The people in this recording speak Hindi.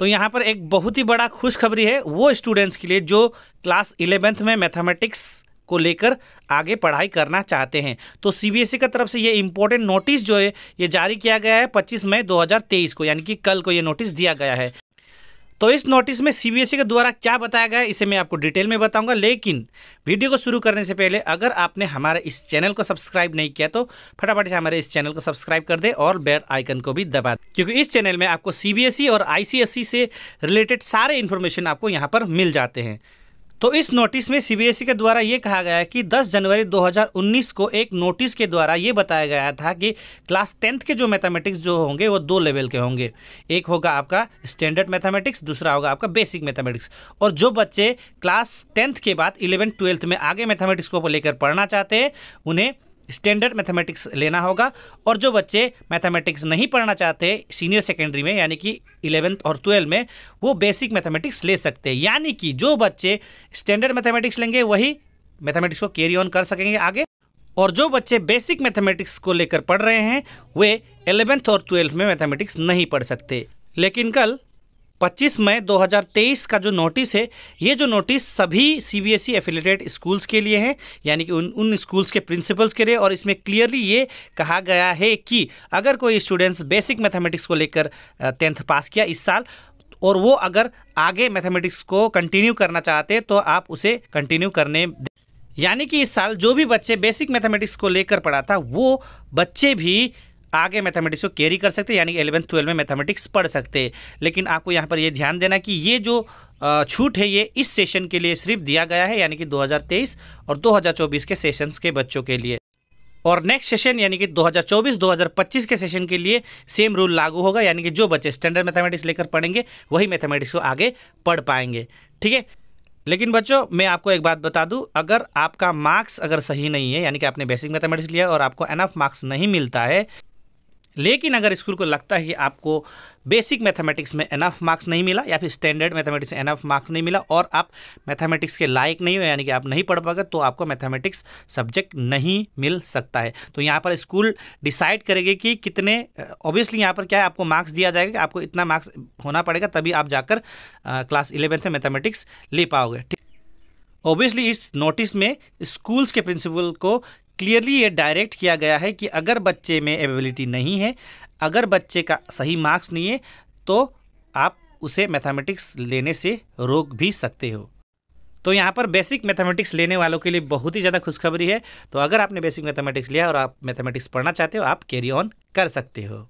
तो यहाँ पर एक बहुत ही बड़ा खुशखबरी है वो स्टूडेंट्स के लिए जो क्लास इलेवेंथ में मैथमेटिक्स को लेकर आगे पढ़ाई करना चाहते हैं तो सीबीएसई e की तरफ से ये इम्पोर्टेंट नोटिस जो है ये जारी किया गया है 25 मई 2023 को यानी कि कल को ये नोटिस दिया गया है तो इस नोटिस में सीबीएसई e के द्वारा क्या बताया गया इसे मैं आपको डिटेल में बताऊंगा लेकिन वीडियो को शुरू करने से पहले अगर आपने हमारे इस चैनल को सब्सक्राइब नहीं किया तो फटाफट से हमारे इस चैनल को सब्सक्राइब कर दे और बेल आइकन को भी दबा दे क्योंकि इस चैनल में आपको सीबीएसई e और आईसीएसई e से रिलेटेड सारे इन्फॉर्मेशन आपको यहाँ पर मिल जाते हैं तो इस नोटिस में सीबीएसई e के द्वारा ये कहा गया है कि 10 जनवरी 2019 को एक नोटिस के द्वारा ये बताया गया था कि क्लास टेंथ के जो मैथमेटिक्स जो होंगे वो दो लेवल के होंगे एक होगा आपका स्टैंडर्ड मैथमेटिक्स दूसरा होगा आपका बेसिक मैथमेटिक्स और जो बच्चे क्लास टेंथ के बाद इलेवेंथ ट्वेल्थ में आगे मैथमेटिक्स को लेकर पढ़ना चाहते हैं उन्हें स्टैंडर्ड मैथमेटिक्स लेना होगा और जो बच्चे मैथमेटिक्स नहीं पढ़ना चाहते सीनियर सेकेंडरी में यानी कि इलेवेंथ और ट्वेल्थ में वो बेसिक मैथमेटिक्स ले सकते हैं यानी कि जो बच्चे स्टैंडर्ड मैथमेटिक्स लेंगे वही मैथमेटिक्स को कैरी ऑन कर सकेंगे आगे और जो बच्चे बेसिक मैथमेटिक्स को लेकर पढ़ रहे हैं वे एलेवेंथ और ट्वेल्थ में मैथमेटिक्स नहीं पढ़ सकते लेकिन कल 25 मई 2023 का जो नोटिस है ये जो नोटिस सभी C B S E affiliated schools के लिए हैं यानी कि उन उन स्कूल्स के प्रिंसिपल्स के लिए और इसमें क्लियरली ये कहा गया है कि अगर कोई स्टूडेंट्स बेसिक मैथमेटिक्स को लेकर टेंथ पास किया इस साल और वो अगर आगे मैथमेटिक्स को कंटिन्यू करना चाहते तो आप उसे कंटिन्यू करने यानी कि इस साल जो भी बच्चे बेसिक मैथमेटिक्स को लेकर पढ़ा था वो बच्चे भी आगे मैथमेटिक्स को कैरी कर सकते यानी एलेवंथ ट्वेल्व में मैथमेटिक्स पढ़ सकते हैं लेकिन आपको यहाँ पर ये ध्यान देना कि ये जो छूट है ये इस सेशन के लिए सिर्फ दिया गया है यानी कि 2023 और 2024 के सेशंस के बच्चों के लिए और नेक्स्ट सेशन यानी कि 2024-2025 के सेशन के लिए सेम रूल लागू होगा यानी कि जो बच्चे स्टैंडर्ड मैथमेटिक्स लेकर पढ़ेंगे वही मैथमेटिक्स को आगे पढ़ पाएंगे ठीक है लेकिन बच्चों मैं आपको एक बात बता दूं अगर आपका मार्क्स अगर सही नहीं है यानी कि आपने बेसिक मैथमेटिक्स लिया और आपको एनफ मार्क्स नहीं मिलता है लेकिन अगर स्कूल को लगता है कि आपको बेसिक मैथमेटिक्स में एनफ मार्क्स नहीं मिला या फिर स्टैंडर्ड मैथमेटिक्स में एनफ मार्क्स नहीं मिला और आप मैथमेटिक्स के लायक नहीं हो यानी कि आप नहीं पढ़ पाएंगे तो आपको मैथमेटिक्स सब्जेक्ट नहीं मिल सकता है तो यहाँ पर स्कूल डिसाइड करेगी कि कितने ऑब्वियसली यहाँ पर क्या है आपको मार्क्स दिया जाएगा कि आपको इतना मार्क्स होना पड़ेगा तभी आप जाकर क्लास इलेवेंथ में मैथमेटिक्स ले पाओगे ठीक ऑब्वियसली इस नोटिस में स्कूल्स के प्रिंसिपल को क्लियरली ये डायरेक्ट किया गया है कि अगर बच्चे में एबिलिटी नहीं है अगर बच्चे का सही मार्क्स नहीं है तो आप उसे मैथमेटिक्स लेने से रोक भी सकते हो तो यहाँ पर बेसिक मैथमेटिक्स लेने वालों के लिए बहुत ही ज़्यादा खुशखबरी है तो अगर आपने बेसिक मैथमेटिक्स लिया और आप मैथमेटिक्स पढ़ना चाहते हो आप कैरी ऑन कर सकते हो